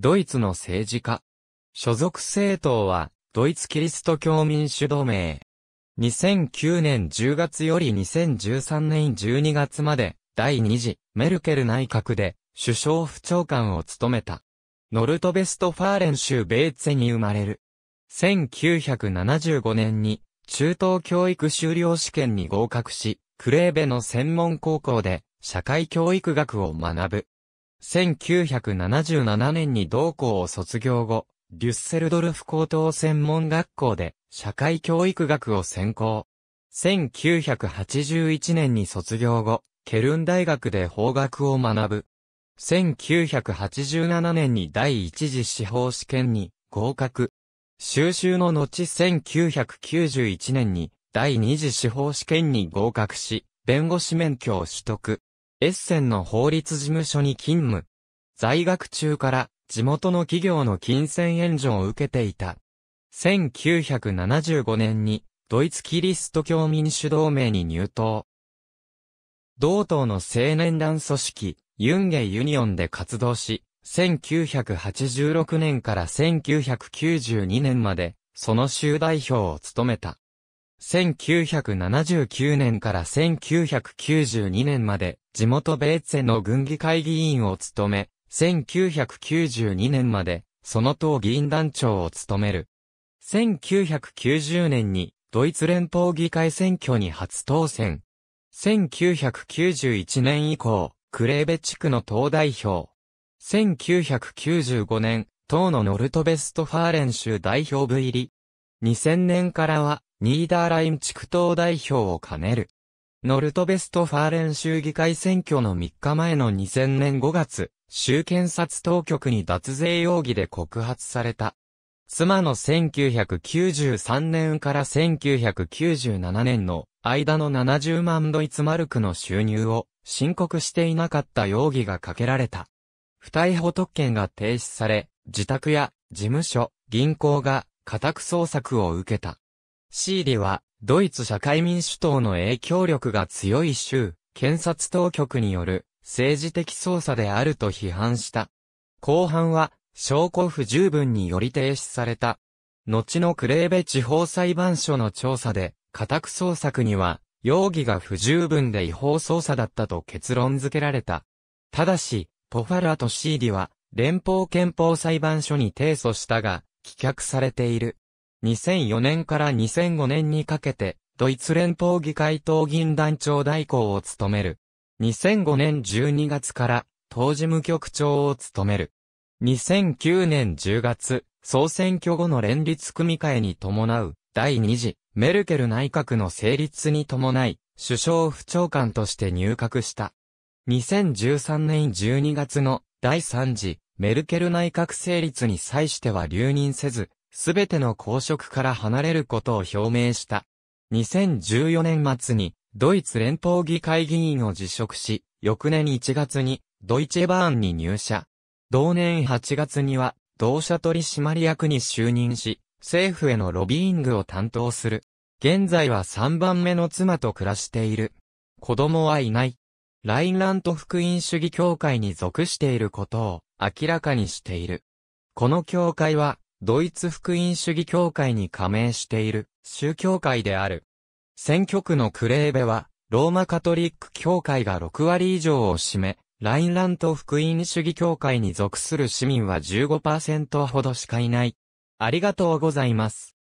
ドイツの政治家。所属政党は、ドイツキリスト教民主同盟。2009年10月より2013年12月まで、第2次、メルケル内閣で、首相府長官を務めた。ノルトベストファーレン州ベーツェに生まれる。1975年に、中等教育修了試験に合格し、クレーベの専門高校で、社会教育学を学ぶ。1977年に同校を卒業後、デュッセルドルフ高等専門学校で社会教育学を専攻。1981年に卒業後、ケルン大学で法学を学ぶ。1987年に第一次司法試験に合格。収集の後1991年に第二次司法試験に合格し、弁護士免許を取得。エッセンの法律事務所に勤務。在学中から地元の企業の金銭援助を受けていた。1975年にドイツキリスト教民主同盟に入党。同党の青年団組織、ユンゲユニオンで活動し、1986年から1992年まで、その州代表を務めた。1979年から1992年まで、地元ベーツェの軍議会議員を務め、1992年まで、その党議員団長を務める。1990年に、ドイツ連邦議会選挙に初当選。1991年以降、クレーベ地区の党代表。1995年、党のノルトベストファーレン州代表部入り。2000年からは、ニーダーライン地区党代表を兼ねる。ノルトベストファーレン州議会選挙の3日前の2000年5月、州検察当局に脱税容疑で告発された。妻の1993年から1997年の間の70万ドイツマルクの収入を申告していなかった容疑がかけられた。不逮捕特権が停止され、自宅や事務所、銀行が家宅捜索を受けた。シーリはドイツ社会民主党の影響力が強い州、検察当局による政治的捜査であると批判した。後半は証拠不十分により停止された。後のクレーベ地方裁判所の調査で、家宅捜索には容疑が不十分で違法捜査だったと結論付けられた。ただし、ポファラとシーディは連邦憲法裁判所に提訴したが、棄却されている。2004年から2005年にかけて、ドイツ連邦議会党議員団長代行を務める。2005年12月から、党事務局長を務める。2009年10月、総選挙後の連立組み替えに伴う、第2次、メルケル内閣の成立に伴い、首相府長官として入閣した。2013年12月の第3次、メルケル内閣成立に際しては留任せず、すべての公職から離れることを表明した。2014年末に、ドイツ連邦議会議員を辞職し、翌年1月に、ドイチェバーンに入社。同年8月には、同社取締役に就任し、政府へのロビーイングを担当する。現在は3番目の妻と暮らしている。子供はいない。ラインラント福音主義協会に属していることを明らかにしている。この協会はドイツ福音主義協会に加盟している、宗教会である。選挙区のクレーベは、ローマカトリック教会が6割以上を占め、ラインラント福音主義協会に属する市民は15%ほどしかいない。ありがとうございます。